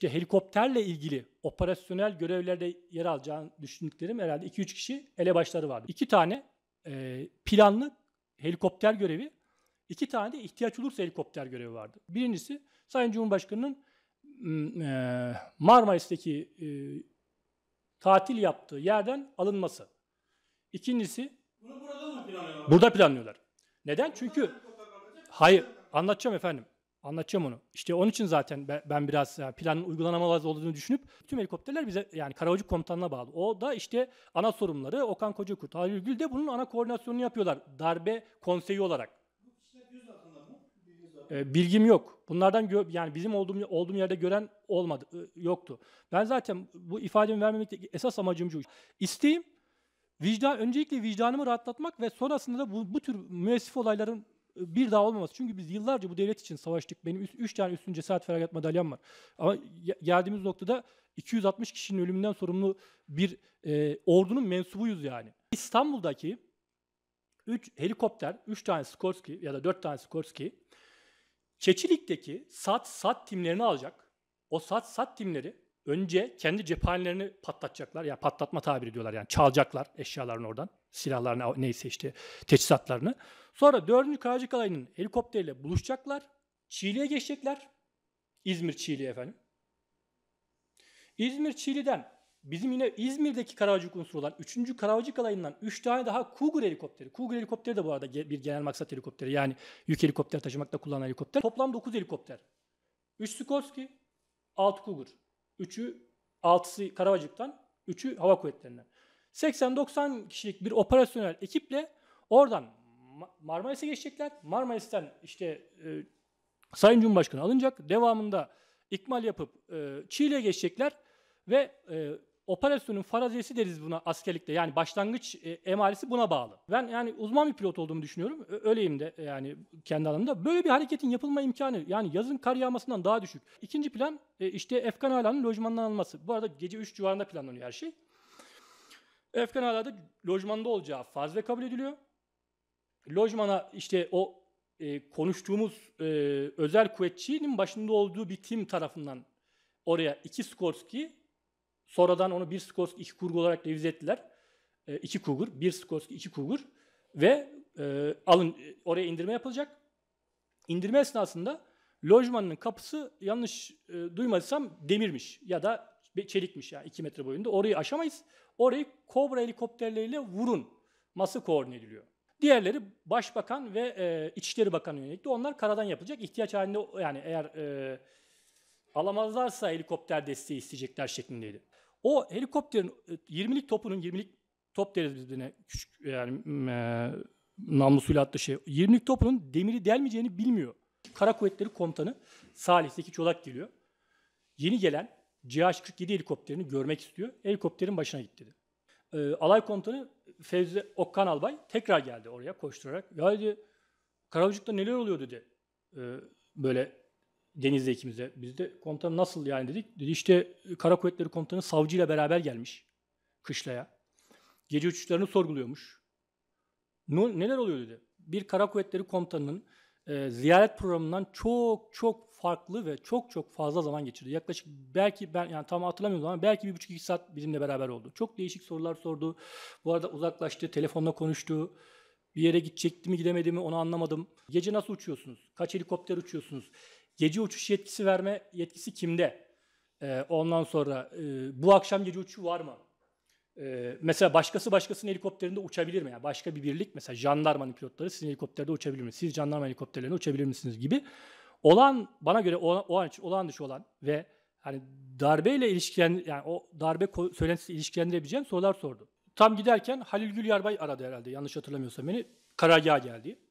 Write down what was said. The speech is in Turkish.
işte helikopterle ilgili operasyonel görevlerde yer alacağını düşündüklerim herhalde 2-3 kişi elebaşları vardı. 2 tane e, planlı helikopter görevi, 2 tane de ihtiyaç olursa helikopter görevi vardı. Birincisi Sayın Cumhurbaşkanı'nın e, Marmaris'teki e, tatil yaptığı yerden alınması. İkincisi Bunu burada mı planlıyorlar? Burada planlıyorlar. Neden? Çünkü hayır anlatacağım efendim. Anlatacağım onu. İşte onun için zaten ben biraz planın uygulanamaz olduğunu düşünüp tüm helikopterler bize yani Karaolcuk Komutanı'na bağlı. O da işte ana sorumluları Okan Kocakurt, Halil Gül de bunun ana koordinasyonunu yapıyorlar. Darbe konseyi olarak. Ee, bilgim yok. Bunlardan gö- yani bizim olduğum olduğum yerde gören olmadı ıı, yoktu. Ben zaten bu ifademi vermemekte esas amacım şu. İsteğim vicdan öncelikle vicdanımı rahatlatmak ve sonrasında da bu, bu tür müessif olayların bir daha olmaması. Çünkü biz yıllarca bu devlet için savaştık. Benim 3 tane üstün cesaret feragat madalyam var. Ama geldiğimiz noktada 260 kişinin ölümünden sorumlu bir e, ordunun mensubuyuz yani. İstanbul'daki 3 helikopter, 3 tane Skorsky ya da 4 tane Skorsky Çeçilik'teki SAT SAT timlerini alacak. O SAT SAT timleri önce kendi cephanelerini patlatacaklar. Ya yani patlatma tabiri diyorlar yani çalacaklar eşyalarını oradan silahlarını neyse işte teçhizatlarını. Sonra 4. Karacık Alayı'nın helikopteriyle buluşacaklar. Çiğli'ye geçecekler. İzmir Çiğli efendim. İzmir Çiğli'den bizim yine İzmir'deki Karacık unsuru olan 3. Karacık Alayı'ndan 3 tane daha Cougar helikopteri. Cougar helikopteri de bu arada bir genel maksat helikopteri. Yani yük helikopteri taşımakta kullanılan helikopter. Toplam 9 helikopter. 3 Sikorsky, 6 Cougar. 3'ü 6'sı Karacık'tan, 3'ü Hava Kuvvetleri'nden. 80-90 kişilik bir operasyonel ekiple oradan Marmaris'e geçecekler. Marmaris'ten işte e, Sayın Cumhurbaşkanı alınacak. Devamında ikmal yapıp e, Çiğli'ye geçecekler ve e, operasyonun faraziyesi deriz buna askerlikte. Yani başlangıç e, emaresi buna bağlı. Ben yani uzman bir pilot olduğumu düşünüyorum. Öyleyim de e, yani kendi alanımda. Böyle bir hareketin yapılma imkanı yani yazın kar yağmasından daha düşük. İkinci plan e, işte Efkan Ala'nın lojmandan alınması. Bu arada gece 3 civarında planlanıyor her şey. Efkan Ala'da lojmanda olacağı farz ve kabul ediliyor. Lojmana işte o e, konuştuğumuz e, özel kuvvetçinin başında olduğu bir tim tarafından oraya iki Skorsky, sonradan onu bir Skorsky iki kurgu olarak revize ettiler. E, iki kurgur, bir Skorsky iki kurgur ve e, alın e, oraya indirme yapılacak. İndirme esnasında lojmanın kapısı yanlış e, duymadıysam demirmiş ya da bir çelikmiş yani 2 metre boyunda. Orayı aşamayız. Orayı kobra helikopterleriyle vurun ması koordine ediliyor. Diğerleri Başbakan ve e, İçişleri Bakanı yönelikti. Onlar karadan yapılacak. İhtiyaç halinde yani eğer e, alamazlarsa helikopter desteği isteyecekler şeklindeydi. O helikopterin 20'lik e, topunun 20'lik top deriz biz birine küçük yani e, namlusuyla attığı şey. 20'lik topunun demiri delmeyeceğini bilmiyor. Kara Kuvvetleri Komutanı Salih Zeki Çolak geliyor. Yeni gelen CH-47 helikopterini görmek istiyor. Helikopterin başına gitti dedi. E, alay komutanı Fevzi Okkan Albay tekrar geldi oraya koşturarak. Ya dedi Karabucuk'ta neler oluyor dedi. E, böyle denizde ikimize. Biz de komutan nasıl yani dedik. Dedi işte Kara Kuvvetleri Komutanı savcıyla beraber gelmiş kışlaya. Gece uçuşlarını sorguluyormuş. neler oluyor dedi. Bir Kara Kuvvetleri Komutanı'nın e, ziyaret programından çok çok farklı ve çok çok fazla zaman geçirdi. Yaklaşık belki ben yani tam hatırlamıyorum ama belki bir buçuk iki saat bizimle beraber oldu. Çok değişik sorular sordu. Bu arada uzaklaştı, telefonla konuştu. Bir yere gidecekti mi gidemedi mi onu anlamadım. Gece nasıl uçuyorsunuz? Kaç helikopter uçuyorsunuz? Gece uçuş yetkisi verme yetkisi kimde? Ee, ondan sonra e, bu akşam gece uçuşu var mı? Ee, mesela başkası başkasının helikopterinde uçabilir mi? Yani başka bir birlik mesela jandarmanın pilotları sizin helikopterde uçabilir mi? Siz jandarma helikopterlerinde uçabilir misiniz gibi olan bana göre o, o an için olan dışı olan ve hani darbeyle ilişkilen yani o darbe söylentisi ilişkilendirebileceğim sorular sordu. Tam giderken Halil Gülyarbay aradı herhalde yanlış hatırlamıyorsam beni. Karargaha geldi.